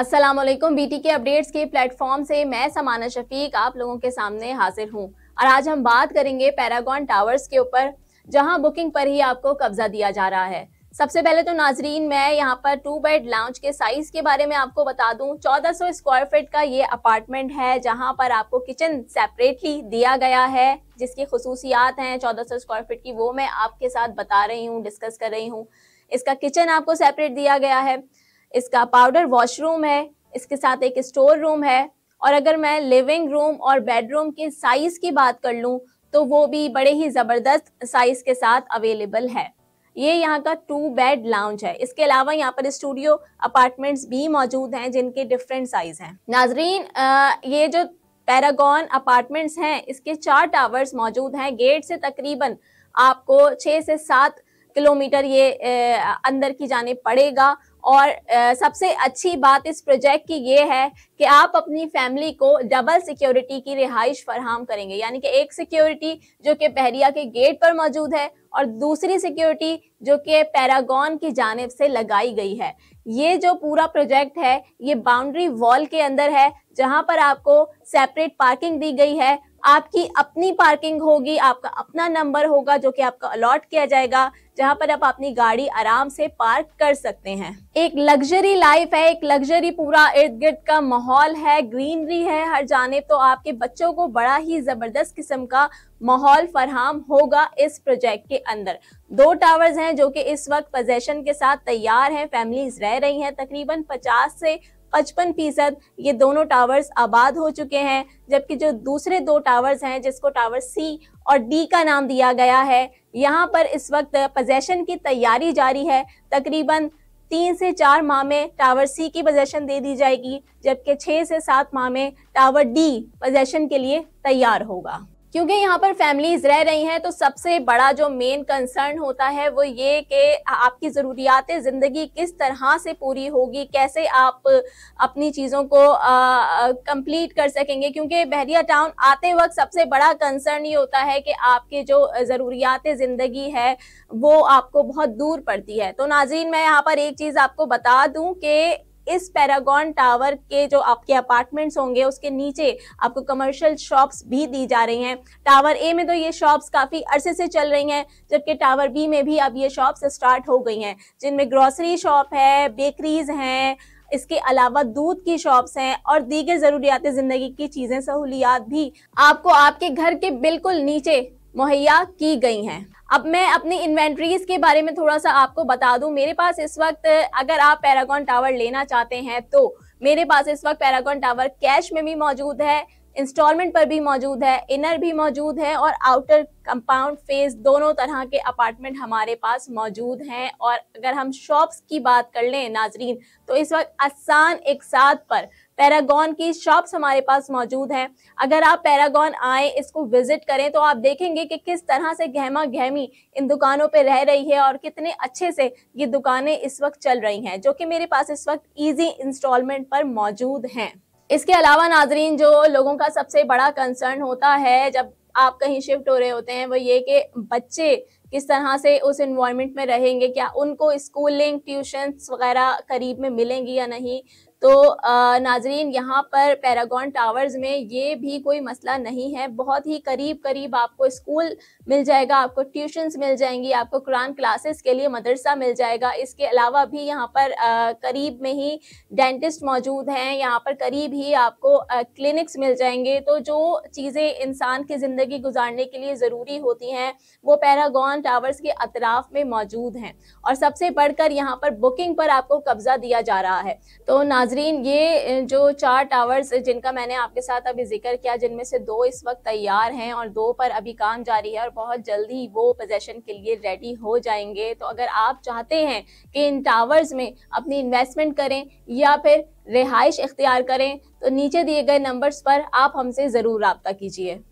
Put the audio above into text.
अस्सलाम वालेकुम बीटी के अपडेट्स के प्लेटफॉर्म से मैं समाना शफीक आप लोगों के सामने हाजिर हूं और आज हम बात करेंगे पैरागॉन टावर्स के ऊपर जहां बुकिंग पर ही आपको कब्जा दिया जा रहा है सबसे पहले तो नाजरीन मैं यहाँ पर टू बेड लाउंज के साइज के बारे में आपको बता दूं 1400 स्क्वायर फीट का ये अपार्टमेंट है जहाँ पर आपको किचन सेपरेटली दिया गया है जिसकी खसूसियात हैं 1400 स्क्वायर फीट की वो मैं आपके साथ बता रही हूँ डिस्कस कर रही हूँ इसका किचन आपको सेपरेट दिया गया है इसका पाउडर वॉशरूम है इसके साथ एक स्टोर रूम है और अगर मैं लिविंग रूम और बेडरूम के साइज़ की बात कर लूँ तो वो भी बड़े ही ज़बरदस्त साइज़ के साथ अवेलेबल है ये यहाँ का टू बेड लाउंज है इसके अलावा यहाँ पर स्टूडियो अपार्टमेंट्स भी मौजूद हैं जिनके डिफरेंट साइज हैं नाजरीन आ, ये जो पैरागॉन अपार्टमेंट्स हैं इसके चार टावर्स मौजूद हैं गेट से तकरीबन आपको छः से सात किलोमीटर ये ए, अंदर की जाने पड़ेगा और सबसे अच्छी बात इस प्रोजेक्ट की ये है कि आप अपनी फैमिली को डबल सिक्योरिटी की रिहाइश फरहम करेंगे यानी कि एक सिक्योरिटी जो कि बहरिया के गेट पर मौजूद है और दूसरी सिक्योरिटी जो कि पैरागॉन की जानब से लगाई गई है ये जो पूरा प्रोजेक्ट है ये बाउंड्री वॉल के अंदर है जहाँ पर आपको सेपरेट पार्किंग दी गई है आपकी अपनी पार्किंग होगी आपका अपना नंबर होगा जो कि आपका अलॉट किया जाएगा जहां पर आप अपनी गाड़ी आराम से पार्क कर सकते हैं एक लग्जरी लाइफ है एक लग्जरी पूरा इर्द गिर्द का माहौल है ग्रीनरी है हर जाने तो आपके बच्चों को बड़ा ही जबरदस्त किस्म का माहौल फरहम होगा इस प्रोजेक्ट के अंदर दो टावर्स हैं जो कि इस वक्त पोजेशन के साथ तैयार हैं फैमिलीज रह रही हैं तकरीबन 50 से पचपन फीसद ये दोनों टावर्स आबाद हो चुके हैं जबकि जो दूसरे दो टावर्स हैं जिसको टावर सी और डी का नाम दिया गया है यहाँ पर इस वक्त पोजेशन की तैयारी जारी है तकरीबन तीन से चार माह में टावर सी की पोजेशन दे दी जाएगी जबकि छः से सात माह में टावर डी पोजेशन के लिए तैयार होगा क्योंकि यहाँ पर फैमिलीज रह रही हैं तो सबसे बड़ा जो मेन कंसर्न होता है वो ये कि आपकी ज़रूरियात ज़िंदगी किस तरह से पूरी होगी कैसे आप अपनी चीज़ों को कंप्लीट कर सकेंगे क्योंकि बहरिया टाउन आते वक्त सबसे बड़ा कंसर्न ये होता है कि आपके जो ज़रूरियात ज़िंदगी है वो आपको बहुत दूर पड़ती है तो नाजीन मैं यहाँ पर एक चीज़ आपको बता दूँ कि इस पैरागॉन टावर के जो आपके अपार्टमेंट्स होंगे उसके नीचे आपको कमर्शियल शॉप्स भी दी जा रही हैं टावर ए में तो ये शॉप्स काफ़ी अरसे से चल रही हैं जबकि टावर बी में भी अब ये शॉप्स स्टार्ट हो गई हैं जिनमें ग्रॉसरी शॉप है बेकरीज हैं इसके अलावा दूध की शॉप्स हैं और दीगर ज़रूरियात ज़िंदगी की चीज़ें सहूलियात भी आपको आपके घर के बिल्कुल नीचे मुहैया की गई हैं अब मैं अपनी इन्वेंट्रीज के बारे में थोड़ा सा आपको बता दूं मेरे पास इस वक्त अगर आप पैरागॉन टावर लेना चाहते हैं तो मेरे पास इस वक्त पैरागॉन टावर कैश में भी मौजूद है इंस्टॉलमेंट पर भी मौजूद है इनर भी मौजूद है और आउटर कंपाउंड फेस दोनों तरह के अपार्टमेंट हमारे पास मौजूद हैं और अगर हम शॉप्स की बात कर लें नाजरीन तो इस वक्त आसान एक साथ पर पैरागॉन की शॉप्स हमारे पास मौजूद हैं अगर आप पैरागॉन आए इसको विजिट करें तो आप देखेंगे कि किस तरह से गहमा गहमी इन दुकानों पर रह रही है और कितने अच्छे से ये दुकानें इस वक्त चल रही हैं जो कि मेरे पास इस वक्त ईजी इंस्टॉलमेंट पर मौजूद हैं इसके अलावा नाजरीन जो लोगों का सबसे बड़ा कंसर्न होता है जब आप कहीं शिफ्ट हो रहे होते हैं वो ये कि बच्चे किस तरह से उस इन्वायरमेंट में रहेंगे क्या उनको स्कूलिंग ट्यूशन्स वगैरह करीब में मिलेंगी या नहीं तो नाजरीन यहाँ पर पैरागॉन टावर्स में ये भी कोई मसला नहीं है बहुत ही करीब करीब आपको स्कूल मिल जाएगा आपको ट्यूशन्स मिल जाएंगी आपको कुरान क्लासेस के लिए मदरसा मिल जाएगा इसके अलावा भी यहाँ पर आ, करीब में ही डेंटिस्ट मौजूद हैं यहाँ पर करीब ही आपको आ, क्लिनिक्स मिल जाएंगे तो जो चीज़ें इंसान की ज़िंदगी गुजारने के लिए ज़रूरी होती हैं वो पैरागॉन टावर्स के अतराफ में मौजूद हैं और सबसे बढ़कर यहाँ पर बुकिंग पर आपको कब्ज़ा दिया जा रहा है तो नाज नाजरीन ये जो चार टावर्स जिनका मैंने आपके साथ अभी जिक्र किया जिनमें से दो इस वक्त तैयार हैं और दो पर अभी काम जारी है और बहुत जल्दी वो पोजेशन के लिए रेडी हो जाएंगे तो अगर आप चाहते हैं कि इन टावर्स में अपनी इन्वेस्टमेंट करें या फिर रिहाइश इख्तियार करें तो नीचे दिए गए नंबर्स पर आप हमसे ज़रूर रबता कीजिए